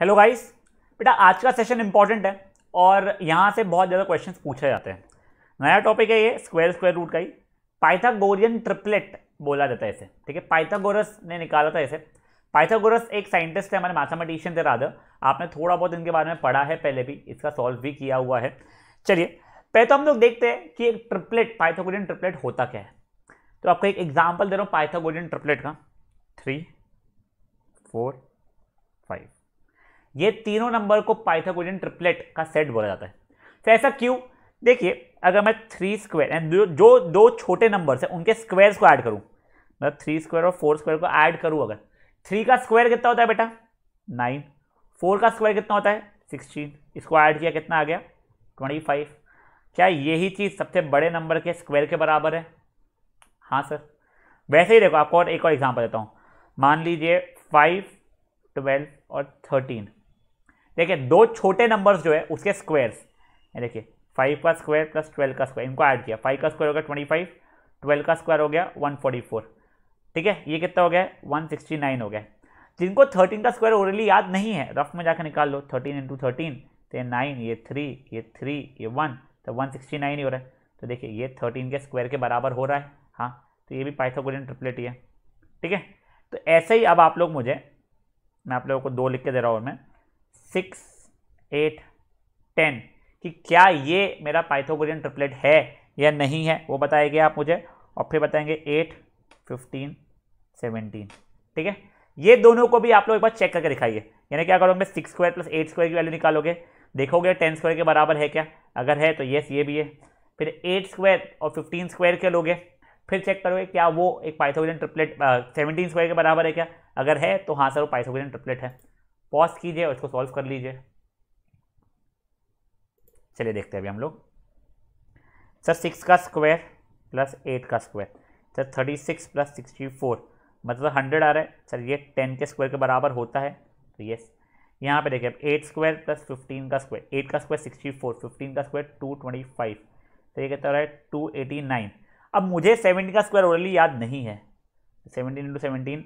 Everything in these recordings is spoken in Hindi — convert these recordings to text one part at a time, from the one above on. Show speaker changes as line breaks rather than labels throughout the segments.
हेलो गाइस बेटा आज का सेशन इंपॉर्टेंट है और यहाँ से बहुत ज़्यादा क्वेश्चन पूछे जाते हैं नया टॉपिक है ये स्क्वायर स्क्वायर रूट का ही पाइथागोरियन ट्रिपलेट बोला जाता है इसे ठीक है पाइथागोरस ने निकाला था इसे पाइथागोरस एक साइंटिस्ट है हमारे मैथामेटिशियन थे राधा आपने थोड़ा बहुत इनके बारे में पढ़ा है पहले भी इसका सॉल्व भी किया हुआ है चलिए पहले तो हम लोग देखते हैं कि एक ट्रिपलेट पाइथागोरियन ट्रिपलेट होता क्या है तो आपको एक एग्जाम्पल दे रहा हूँ पाइथागोरियन ट्रिपलेट का थ्री फोर ये तीनों नंबर को पाइथागोरियन ट्रिपलेट का सेट बोला जाता है तो ऐसा क्यों देखिए अगर मैं थ्री स्क्वायर एंड जो दो छोटे नंबर्स हैं उनके स्क्वायर्स को ऐड करूँ मतलब थ्री स्क्वायर और फोर स्क्वायर को ऐड करूँ अगर थ्री का स्क्वायर कितना होता है बेटा नाइन फोर का स्क्वायर कितना होता है सिक्सटीन इसको ऐड किया कितना आ गया ट्वेंटी फाइव क्या यही चीज़ सबसे बड़े नंबर के स्क्वायर के बराबर है हाँ सर वैसे ही देखो आपको और एक और एग्जाम्पल देता हूँ मान लीजिए फाइव ट्वेल्व और थर्टीन देखिए दो छोटे नंबर्स जो है उसके स्क्वायर्स देखिए फाइव का स्क्वायर प्लस ट्वेल्व का स्क्वायर इनको ऐड किया फाइव का स्क्वायर हो गया ट्वेंटी फाइव ट्वेल्व का स्क्वायर हो गया वन फोर्टी फोर ठीक है ये कितना हो गया वन सिक्सटी नाइन हो गया जिनको थर्टीन का स्क्वायर ओरली याद नहीं है रफ में जाकर निकाल लो थर्टीन इंटू थर्टीन तो ये नाइन ये थ्री ये थ्री ये वन तो वन सिक्सटी नाइन ही हो रहा है तो देखिए ये थर्टीन के स्क्वायर के बराबर हो रहा है हाँ तो ये भी पाइथागोरियन ट्रिपलेट ही है ठीक है तो ऐसे ही अब आप लोग मुझे मैं आप लोगों को दो लिख के दे रहा हूँ मैं सिक्स एट टेन कि क्या ये मेरा पाइथोगोरियन ट्रिपलेट है या नहीं है वो बताएंगे आप मुझे और फिर बताएंगे एट फिफ्टीन सेवनटीन ठीक है ये दोनों को भी आप लोग एक बार चेक करके दिखाइए यानी क्या करोगे six square plus eight square की वैल्यू निकालोगे देखोगे टेन स्क्वायर के बराबर है क्या अगर है तो येस ये भी है फिर एट स्क्वायर और फिफ्टीन स्क्वायर के लोगे फिर चेक करोगे क्या वो एक पाइथोगोरियन ट्रिपलेट सेवनटीन स्क्वायर के बराबर है क्या अगर है तो हाँ सर वो पाइथोगोरियन ट्रिपलेट है पॉज कीजिए और इसको सॉल्व कर लीजिए चलिए देखते हैं अभी हम लोग सर सिक्स का स्क्वायर प्लस एट का square sir thirty six plus sixty four मतलब हंड्रेड आ रहा है सर ये टेन के स्क्वायर के बराबर होता है तो यस यहाँ पे देखिए अब एट स्क्वायर प्लस फिफ्टीन का स्क्वायर एट का स्क्वायर सिक्सटी फोर फिफ्टीन का स्क्वायर टू ट्वेंटी फाइव तो ये कहता रहा है टू एटी नाइन अब मुझे सेवेंटी का स्क्वायर ओरली याद नहीं है seventeen into seventeen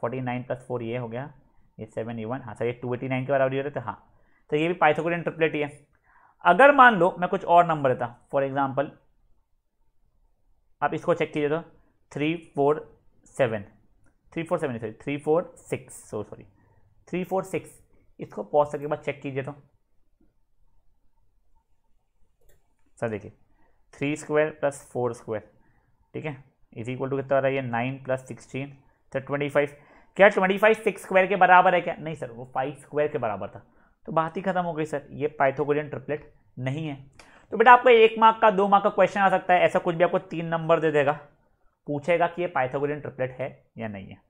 forty nine plus four ये हो गया ये सेवन ए वन हाँ सर ये टू एटी नाइन के बराबर होते हाँ तो ये भी पाइथागोरियन ट्रिपलेट ही है अगर मान लो मैं कुछ और नंबर देता फॉर एग्जाम्पल आप इसको चेक कीजिए तो three four seven three four seven sorry three four six so sorry three four six इसको पॉज करके बाद चेक कीजिए तो सर देखिए three square plus four square ठीक है इज इक्वल टू कितना आ रहा है ये nine plus sixteen sir twenty five क्या ट्वेंटी फाइव सिक्स स्क्वायर के बराबर है क्या नहीं सर वो फाइव स्क्वायर के बराबर था तो बात ही खत्म हो गई सर ये पाइथोगोरियन ट्रिपलेट नहीं है तो बेटा आपको एक मार्क का दो मार्क का क्वेश्चन आ सकता है ऐसा कुछ भी आपको तीन नंबर दे देगा पूछेगा कि ये पाइथोगोरियन ट्रिपलेट है या नहीं है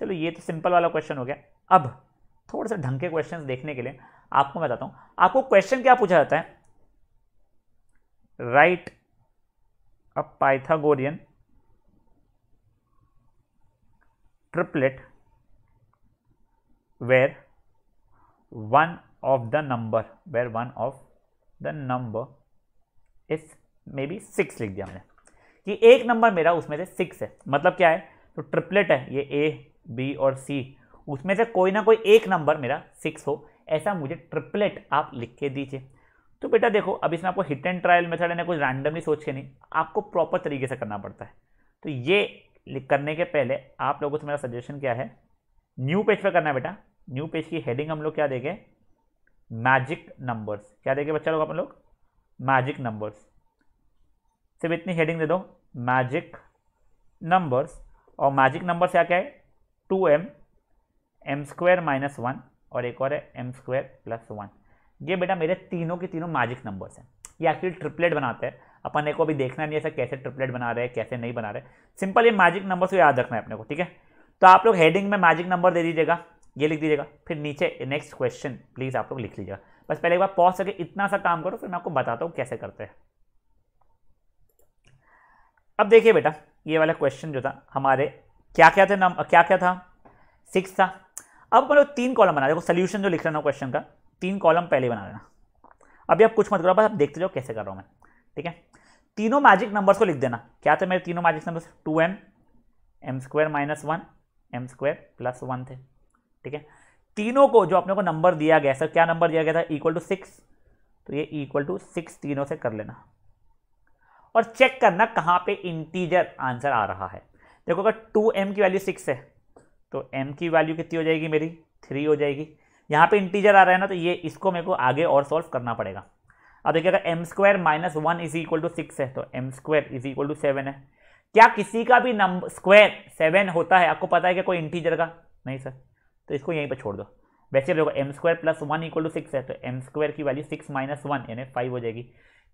चलो ये तो सिंपल वाला क्वेश्चन हो गया अब थोड़े से ढंग के क्वेश्चन देखने के लिए आपको मैं बताता हूँ आपको क्वेश्चन क्या पूछा जाता है right a Pythagorean triplet where one of the number where one of the number is maybe six लिख दिया हमने कि एक नंबर मेरा उसमें से सिक्स है मतलब क्या है तो ट्रिपलेट है ये ए बी और सी उसमें से कोई ना कोई एक नंबर मेरा सिक्स हो ऐसा मुझे ट्रिपलेट आप लिख के दीजिए तो बेटा देखो अब इसमें आपको हिट एंड ट्रायल मेथड है कुछ रैंडमली सोच के नहीं आपको प्रॉपर तरीके से करना पड़ता है तो ये करने के पहले आप लोगों से मेरा सजेशन क्या है न्यू पेज पर करना है बेटा न्यू पेज की हेडिंग हम लोग क्या देंगे मैजिक नंबर्स क्या देंगे बच्चा लोग अपन लोग मैजिक नंबर्स सिर्फ इतनी हेडिंग दे दो मैजिक नंबर्स और मैजिक नंबर से क्या है two M M square minus one और एक और है एम स्क्वायर प्लस वन ये बेटा मेरे तीनों के तीनों मैजिक नंबर्स हैं ये एक्चुअली ट्रिपलेट बनाते हैं अपन एक को अभी देखना नहीं है कैसे ट्रिपलेट बना रहे हैं कैसे नहीं बना रहे सिंपल ये मैजिक नंबर्स को याद रखना है अपने को ठीक है तो आप लोग हेडिंग में मैजिक नंबर दे दीजिएगा ये लिख दीजिएगा फिर नीचे नेक्स्ट क्वेश्चन प्लीज़ आप लोग लिख लीजिएगा बस पहले एक बार पहुँच सके इतना सा काम करो फिर मैं आपको बताता हूँ कैसे करते हैं अब देखिए बेटा ये वाला क्वेश्चन जो था हमारे क्या क्या थे नाम क्या क्या था सिक्स था अब मतलब तीन कॉलम बना देखो सोल्यूशन जो लिख रहा ना क्वेश्चन का तीन कॉलम पहले बना देना अभी आप कुछ मत करो बस आप देखते जाओ कैसे कर रहा हूँ मैं ठीक है तीनों मैजिक नंबर्स को लिख देना क्या थे मेरे तीनों magic numbers two M M square minus one M square plus one थे ठीक है तीनों को जो अपने को नंबर दिया गया सर क्या नंबर दिया गया था इक्वल टू सिक्स तो ये इक्वल टू सिक्स तीनों से कर लेना और चेक करना कहाँ पे इंटीजर आंसर आ रहा है देखो अगर टू एम की वैल्यू सिक्स है तो एम की वैल्यू कितनी हो जाएगी मेरी थ्री हो जाएगी यहाँ पे इंटीजर आ रहा है ना तो ये इसको मेरे को आगे और सॉल्व करना पड़ेगा अब देखिए अगर M square minus one is equal to six है तो M square is equal to seven है क्या किसी का भी नंबर स्क्वायर सेवन होता है आपको पता है क्या कोई इंटीजर का नहीं सर तो इसको यहीं पर छोड़ दो वैसे देखो M square plus one equal to six है तो एम स्क्वायर की वैल्यू सिक्स माइनस वन यानी फाइव हो जाएगी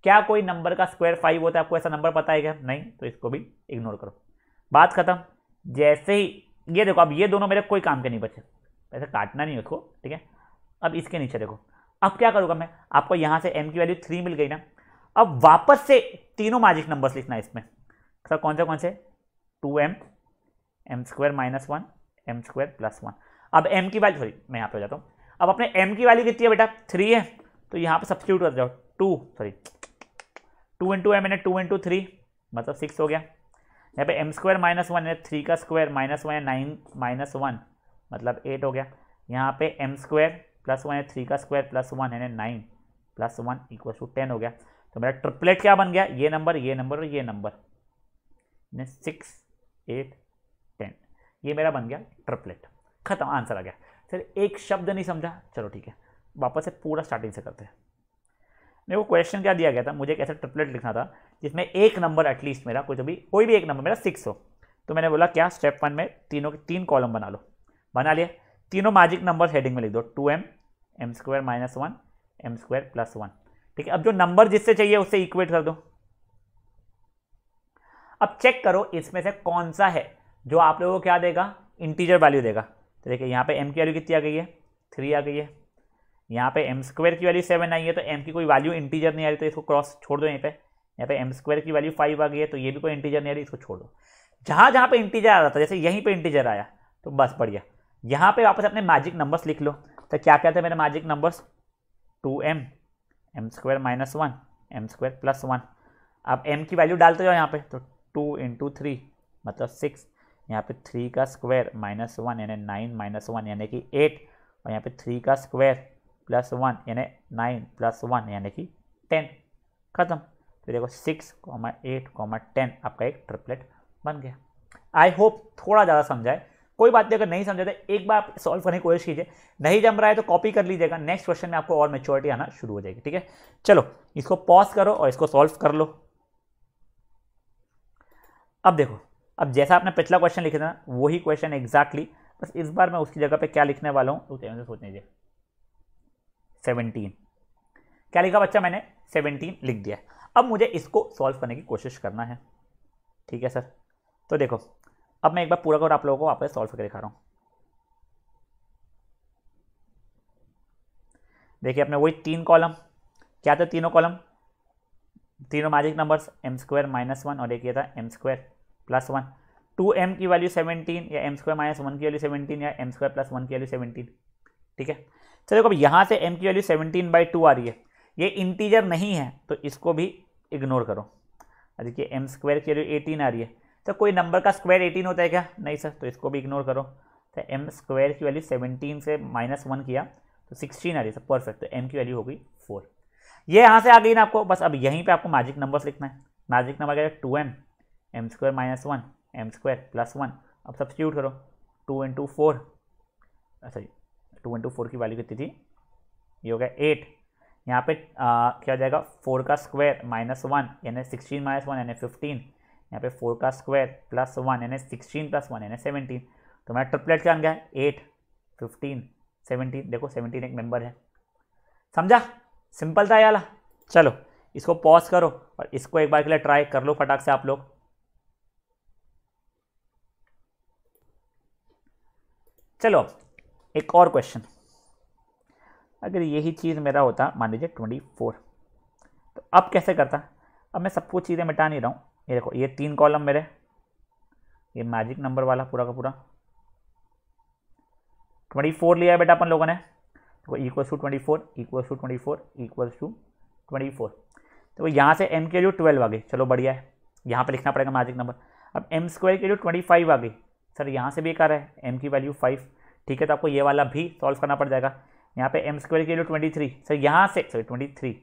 क्या कोई नंबर का स्क्वायर फाइव होता है आपको ऐसा नंबर पता है क्या नहीं तो इसको भी इग्नोर करो बात खत्म जैसे ही ये देखो अब ये दोनों मेरे कोई काम के नहीं बचे वैसे काटना नहीं उसको ठीक है अब इसके नीचे देखो अब क्या करूँगा मैं आपको यहाँ से एम की वैल्यू थ्री मिल गई ना अब वापस से तीनों मैजिक नंबर्स लिखना है इसमें सर कौन से कौन से two M M square minus one M square plus one अब एम की वैल्यू सॉरी मैं यहाँ पे हो जाता हूँ अब अपने एम की वैल्यू कितनी है बेटा थ्री है तो यहाँ पे सब्सिट्यूट कर जाओ two sorry two into m यानी टू इंटू थ्री मतलब सिक्स हो गया यहाँ पे एम स्क्वायर माइनस वन यानी थ्री का स्क्वायर माइनस वन है नाइन माइनस वन मतलब एट हो गया यहाँ पे एम स्क्वायर प्लस वन है थ्री का स्क्वायर प्लस वन यानी nine plus one equal to ten हो गया तो मेरा ट्रिपलेट क्या बन गया ये नंबर ये नंबर और ये नंबर सिक्स एट टेन ये मेरा बन गया ट्रिपलेट खत्म आंसर आ गया सर एक शब्द नहीं समझा चलो ठीक है वापस से पूरा स्टार्टिंग से करते हैं मेरे को क्वेश्चन क्या दिया गया था मुझे एक ऐसा ट्रिपलेट लिखना था जिसमें एक नंबर एटलीस्ट मेरा कुछ तो भी कोई भी एक नंबर मेरा सिक्स हो तो मैंने बोला क्या स्टेप वन में तीनों के तीन कॉलम बना लो बना लिया तीनों मैजिक नंबर हेडिंग में लिख दो two M M square minus one M square plus one ठीक है अब जो नंबर जिससे चाहिए उससे इक्वेट कर दो अब चेक करो इसमें से कौन सा है जो आप लोगों को क्या देगा इंटीजर वैल्यू देगा तो देखिए यहाँ पे m की वैल्यू कितनी आ गई है थ्री आ गई है यहाँ पे एम स्क्वायर की वैल्यू सेवन आई है तो एम की कोई वैल्यू इंटीजर नहीं आ रही तो इसको क्रॉस छोड़ दो यहीं पे यहाँ पे एम स्क्वायर की वैल्यू फाइव आ गई है तो ये भी कोई इंटीजर नहीं आ रही इसको छोड़ दो जहाँ जहाँ पे इंटीजर आ रहा था जैसे यहीं पर इंटीजर आया तो बस बढ़िया यहाँ पर वापस अपने मैजिक नंबर्स लिख लो तो क्या क्या थे मेरे magic numbers two M M square minus one M square plus one अब एम की वैल्यू डालते जाओ यहाँ पे तो टू इंटू थ्री मतलब सिक्स यहाँ पे थ्री का स्क्वायर माइनस वन यानी नाइन माइनस वन यानी कि एट और यहाँ पे थ्री का स्क्वायर प्लस वन यानी नाइन प्लस वन यानी कि टेन खत्म तो देखो six comma eight comma ten आपका एक ट्रिपलेट बन गया आई होप थोड़ा ज़्यादा समझाए कोई बात नहीं अगर नहीं समझा तो एक बार आप सॉल्व करने की कोशिश कीजिए नहीं जम रहा है तो कॉपी कर लीजिएगा नेक्स्ट क्वेश्चन में आपको और मेच्योरिटी आना शुरू हो जाएगी ठीक है चलो इसको पॉज करो और इसको सॉल्व कर लो अब देखो अब जैसा आपने पिछला क्वेश्चन लिखा था वही क्वेश्चन एग्जैक्टली बस इस बार मैं उसकी जगह पे क्या लिखने वाला हूँ तो मुझे सोचने दीजिए सेवनटीन क्या लिखा बच्चा मैंने सेवनटीन लिख दिया अब मुझे इसको सॉल्व करने की कोशिश करना है ठीक है सर तो देखो अब मैं एक बार पूरा कर आप लोगों को वापस सॉल्व करके दिखा रहा हूँ देखिए अपने वही तीन कॉलम क्या था तीनों कॉलम तीनों magic numbers m square minus one और एक ये था m square plus one two M की वैल्यू सेवनटीन या एम स्क्वायर माइनस वन की वैल्यू सेवनटीन या एम स्क्वायर प्लस वन की वैल्यू सेवनटीन ठीक है चलो अब यहाँ से एम की वैल्यू सेवनटीन बाई टू आ रही है ये इंटीजर नहीं है तो इसको भी इग्नोर करो देखिए एम स्क्वायर की वैल्यू एटीन आ रही है तो कोई नंबर का स्क्वायर एटीन होता है क्या नहीं सर तो इसको भी इग्नोर करो तो एम स्क्वायर की वैल्यू सेवनटीन से माइनस वन किया तो सिक्सटीन आ रही है सर परफेक्ट तो एम तो की वैल्यू हो गई फोर ये यहाँ से आ गई ना आपको बस अब यहीं पे आपको मैजिक नंबर्स लिखना है मैजिक नंबर क्या two M M square minus one M square plus one अब सब्सिट्यूट करो two into four sorry two into four की वैल्यू कितनी थी ये हो गया एट यहाँ पे आ, क्या हो जाएगा फोर का स्क्वायर माइनस वन यानी सिक्सटीन माइनस वन यानी फिफ्टीन यहाँ पे फोर का स्क्वायर प्लस वन यानी सिक्सटीन प्लस वन यानी सेवनटीन तो मैं ट्रिपलेट क्या बन गया एट फिफ्टीन सेवनटीन देखो सेवनटीन एक मेंबर है समझा सिंपल था याला चलो इसको पॉज करो और इसको एक बार के लिए ट्राई कर लो फटाक से आप लोग चलो एक और क्वेश्चन अगर यही चीज़ मेरा होता मान लीजिए ट्वेंटी फोर तो अब कैसे करता अब मैं सबको चीज़ें मिटा नहीं रहा हूँ ये देखो ये तीन कॉलम मेरे ये मैजिक नंबर वाला पूरा का पूरा ट्वेंटी फोर लिया है बेटा अपन लोगों ने देखो equal to twenty four equal to twenty four equal to twenty four तो वो यहाँ से एम के जो ट्वेल्व आ गई चलो बढ़िया है यहाँ पर लिखना पड़ेगा मैजिक नंबर अब एम स्क्वायर के जो ट्वेंटी फाइव आ गई सर यहाँ से भी एक आ रहा है एम की वैल्यू फाइव ठीक है तो आपको ये वाला भी सॉल्व करना पड़ जाएगा यहाँ पे एम स्क्वायर की वैल्यू ट्वेंटी थ्री सर यहाँ से सॉरी ट्वेंटी थ्री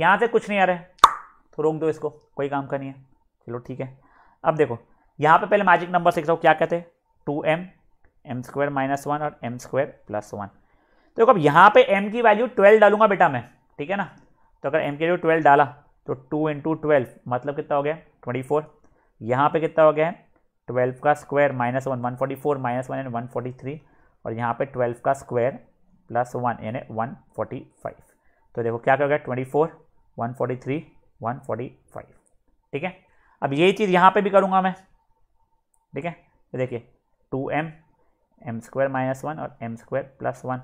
यहाँ से कुछ नहीं आ रहा है तो रोक दो इसको कोई काम का नहीं है चलो ठीक है अब देखो यहाँ पे पहले मैजिक नंबर सीख रहा हूँ क्या कहते हैं two M M square minus one और एम स्क्वायर प्लस वन तो अब यहाँ पे एम की वैल्यू ट्वेल्व डालूंगा बेटा मैं ठीक है ना तो अगर एम की वैल्यू ट्वेल्व डाला तो टू इंटू ट्वेल्व मतलब कितना हो गया ट्वेंटी फोर यहाँ पर कितना हो गया है ट्वेल्व का square minus one one forty four minus one यानी वन फोर्टी थ्री और यहाँ पे ट्वेल्व का स्क्वायर प्लस वन यानी वन फोर्टी फाइव तो देखो क्या क्या हो गया twenty four one forty three one forty five ठीक है अब यही चीज़ यहाँ पे भी करूँगा मैं ठीक है तो देखिए two M M square minus one और एम स्क्वायर प्लस वन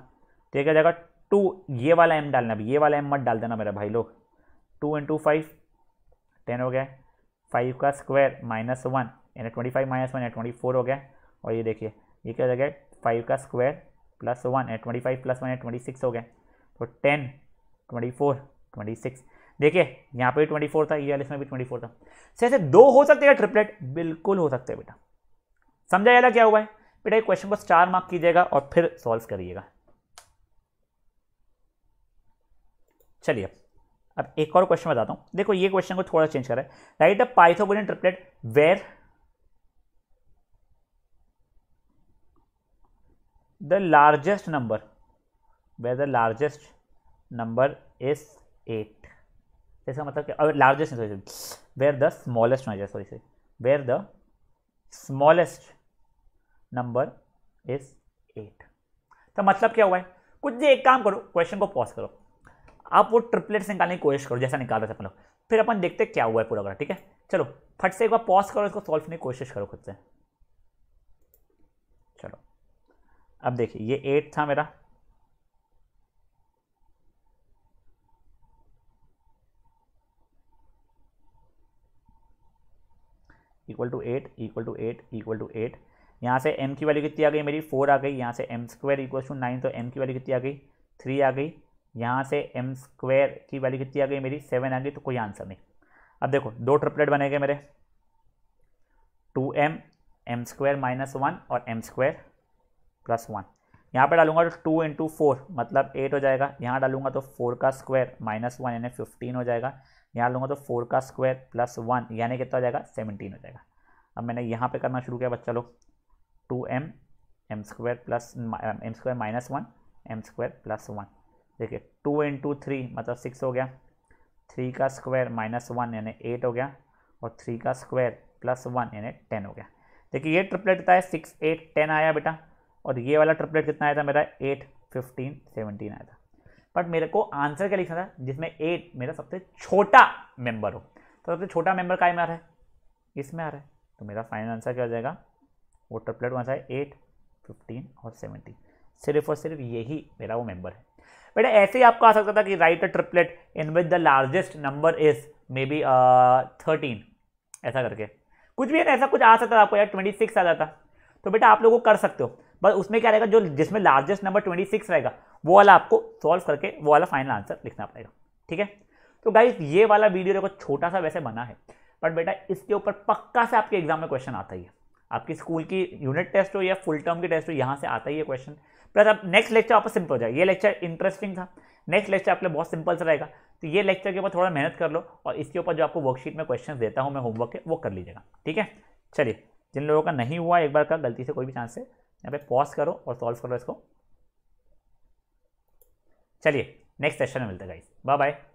तो क्या जाएगा टू ये वाला एम डालना अब ये वाला एम मत डाल देना मेरा भाई लोग टू इंटू फाइव टेन हो गया फाइव का स्क्वायर माइनस वन यानी ट्वेंटी फाइव माइनस वन या ट्वेंटी फोर हो गया और ये देखिए ये क्या हो गया फाइव का स्क्वायर प्लस वन या ट्वेंटी फाइव प्लस वन या ट्वेंटी सिक्स हो गया तो ten twenty four twenty six देखिए यहाँ पर भी ट्वेंटी फोर था ये वाले इसमें भी ट्वेंटी फोर था सर तो से दो हो सकते हैं ट्रिपलेट बिल्कुल हो सकते हैं बेटा समझा जाएगा क्या हुआ है बेटा ये क्वेश्चन बस चार मार्क कीजिएगा और फिर सॉल्व करिएगा चलिए अब एक और क्वेश्चन बताता हूँ देखो ये क्वेश्चन को थोड़ा चेंज करा है right the pythagorean triplet where the largest number where the largest number is eight ऐसा मतलब क्या largest sorry where the smallest होना sorry sorry where the smallest number is eight तो मतलब क्या हुआ है कुछ भी एक काम करो क्वेश्चन को पॉज करो आप वो ट्रिपलेट्स निकालने की कोशिश करो जैसा निकाल रहे थे अपन लोग फिर अपन देखते क्या हुआ है पूरा पूरा ठीक है चलो फट से एक बार पॉज करो इसको सॉल्व करने की कोशिश करो खुद से अब देखिए ये एट था मेरा equal to eight equal to eight equal to eight यहाँ से एम की वैल्यू कितनी आ गई मेरी फोर आ गई यहाँ से m square equal to nine तो एम की वैल्यू कितनी आ गई थ्री आ गई यहाँ से एम स्क्वायर की वैल्यू कितनी आ गई मेरी सेवन आ गई तो कोई आंसर नहीं अब देखो दो ट्रिपलेट बनेंगे मेरे two M M square minus one और एम स्क्वायर प्लस वन यहाँ पर डालूंगा तो टू इंटू फोर मतलब एट हो जाएगा यहाँ डालूंगा तो फोर का स्क्वायर माइनस वन यानी फिफ्टीन हो जाएगा यहाँ डालूंगा तो फोर का स्क्वायर प्लस वन यानी कितना हो जाएगा सेवनटीन हो जाएगा अब मैंने यहाँ पे करना शुरू किया बच्चा लोग two M M square plus m square minus one M square plus one देखिए टू इंटू थ्री मतलब सिक्स हो गया थ्री का स्क्वायर माइनस वन यानी एट हो गया और थ्री का स्क्वायर प्लस वन यानी टेन हो गया देखिए ये ट्रिपलेट था सिक्स एट टेन आया बेटा और ये वाला ट्रिपलेट कितना आया था मेरा एट फिफ्टीन सेवनटीन आया था बट मेरे को आंसर क्या लिखना था जिसमें एट मेरा सबसे छोटा मेंबर हो तो सबसे छोटा मेंबर का में आ रहा है इसमें आ रहा है तो मेरा फाइनल आंसर क्या हो जाएगा वो ट्रिपलेट वहाँ सा है एट फिफ्टीन और सेवनटीन सिर्फ और सिर्फ यही मेरा वो मेंबर है बेटा ऐसे ही आपको आ सकता था कि right a triplet in with the largest number is maybe thirteen ऐसा करके कुछ भी ऐसा कुछ आ सकता था आपको यार ट्वेंटी सिक्स आ जाता तो बेटा आप लोग को कर सकते हो बस उसमें क्या रहेगा जो जिसमें लार्जेस्ट नंबर ट्वेंटी सिक्स रहेगा वो वाला आपको सॉल्व करके वो वाला फाइनल आंसर लिखना पड़ेगा ठीक है तो गाइज ये वाला वीडियो देखो छोटा सा वैसे बना है बट बेटा इसके ऊपर पक्का से आपके एग्जाम में क्वेश्चन आता ही है आपकी स्कूल की यूनिट टेस्ट हो या फुल टर्म की टेस्ट हो यहाँ से आता ही है क्वेश्चन प्लस अब नेक्स्ट लेक्चर आपका सिंपल हो जाए ये लेक्चर इंटरेस्टिंग था नेक्स्ट लेक्चर आपके लिए बहुत सिंपल से रहेगा तो ये लेक्चर के ऊपर थोड़ा मेहनत कर लो और इसके ऊपर जो आपको वर्कशीट में क्वेश्चन देता हूँ मैं होमवर्क के वो कर लीजिएगा ठीक है चलिए जिन लोगों का नहीं हुआ एक बार का गलती से कोई भी चांस है यहाँ पे पॉज करो और सॉल्व करो इसको चलिए नेक्स्ट सेशन में मिलते हैं गाइस बाय बाय